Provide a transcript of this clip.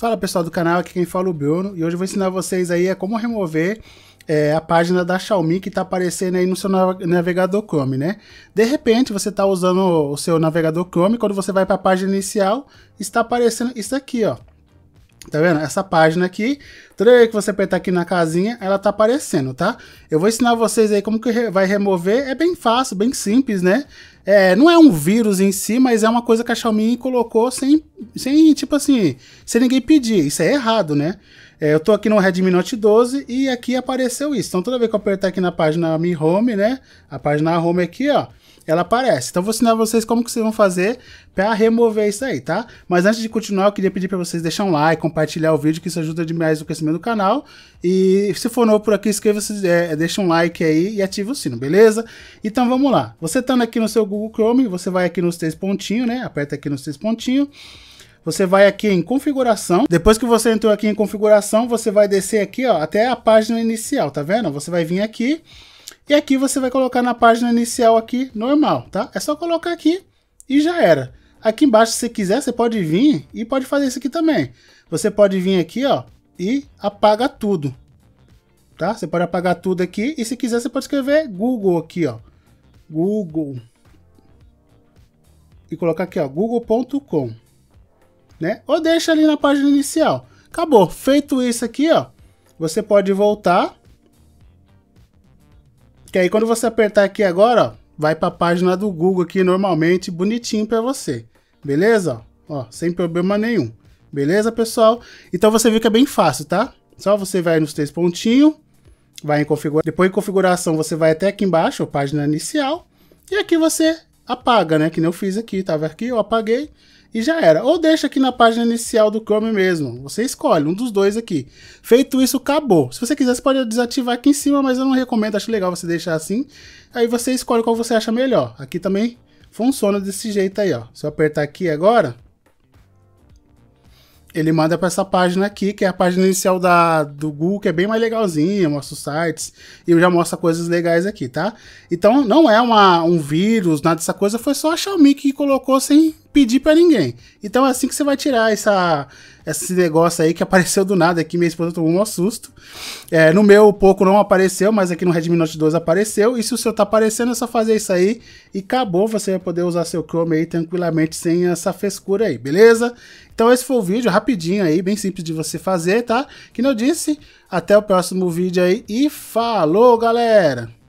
Fala pessoal do canal, aqui quem fala é o Bruno e hoje eu vou ensinar vocês aí a como remover é, a página da Xiaomi que está aparecendo aí no seu navegador Chrome, né? De repente você está usando o seu navegador Chrome, quando você vai para a página inicial, está aparecendo isso aqui, ó. Tá vendo? Essa página aqui, toda vez que você apertar aqui na casinha, ela tá aparecendo, tá? Eu vou ensinar vocês aí como que vai remover, é bem fácil, bem simples, né? É, não é um vírus em si, mas é uma coisa que a Xiaomi colocou sem, sem tipo assim, sem ninguém pedir. Isso é errado, né? É, eu tô aqui no Redmi Note 12 e aqui apareceu isso. Então toda vez que eu apertar aqui na página Mi Home, né? A página Home aqui, ó ela aparece. Então vou ensinar vocês como que vocês vão fazer para remover isso aí, tá? Mas antes de continuar, eu queria pedir para vocês deixar um like, compartilhar o vídeo, que isso ajuda demais o crescimento do canal. E se for novo por aqui, inscreva-se, é, deixa um like aí e ativa o sino, beleza? Então vamos lá. Você estando aqui no seu Google Chrome, você vai aqui nos três pontinhos, né? Aperta aqui nos três pontinhos. Você vai aqui em configuração. Depois que você entrou aqui em configuração, você vai descer aqui ó, até a página inicial, tá vendo? Você vai vir aqui e aqui você vai colocar na página inicial aqui, normal, tá? É só colocar aqui e já era. Aqui embaixo, se você quiser, você pode vir e pode fazer isso aqui também. Você pode vir aqui ó, e apaga tudo, tá? Você pode apagar tudo aqui e se quiser você pode escrever Google aqui, ó. Google. E colocar aqui, ó, google.com né? Ou deixa ali na página inicial. Acabou. Feito isso aqui, ó, você pode voltar. Que aí quando você apertar aqui agora, ó, vai para a página do Google aqui normalmente, bonitinho para você. Beleza? Ó, sem problema nenhum. Beleza, pessoal? Então você viu que é bem fácil, tá? Só você vai nos três pontinhos, vai em configuração. Depois em configuração, você vai até aqui embaixo, página inicial. E aqui você apaga, né? Que nem eu fiz aqui, tava aqui, eu apaguei e já era. Ou deixa aqui na página inicial do Chrome mesmo. Você escolhe um dos dois aqui. Feito isso, acabou. Se você quiser, você pode desativar aqui em cima, mas eu não recomendo, acho legal você deixar assim. Aí você escolhe qual você acha melhor. Aqui também funciona desse jeito aí, ó. Se eu apertar aqui agora, ele manda para essa página aqui, que é a página inicial da, do Google, que é bem mais legalzinha, mostra os sites e já mostra coisas legais aqui, tá? Então não é uma, um vírus, nada dessa coisa, foi só a Xiaomi que colocou sem pedir para ninguém. Então é assim que você vai tirar essa, esse negócio aí que apareceu do nada aqui. Minha esposa tomou um susto. É, no meu pouco não apareceu, mas aqui no Redmi Note 2 apareceu. E se o seu tá aparecendo, é só fazer isso aí e acabou. Você vai poder usar seu Chrome aí tranquilamente sem essa frescura aí, beleza? Então esse foi o vídeo rapidinho aí, bem simples de você fazer, tá? Que não disse, até o próximo vídeo aí e falou, galera!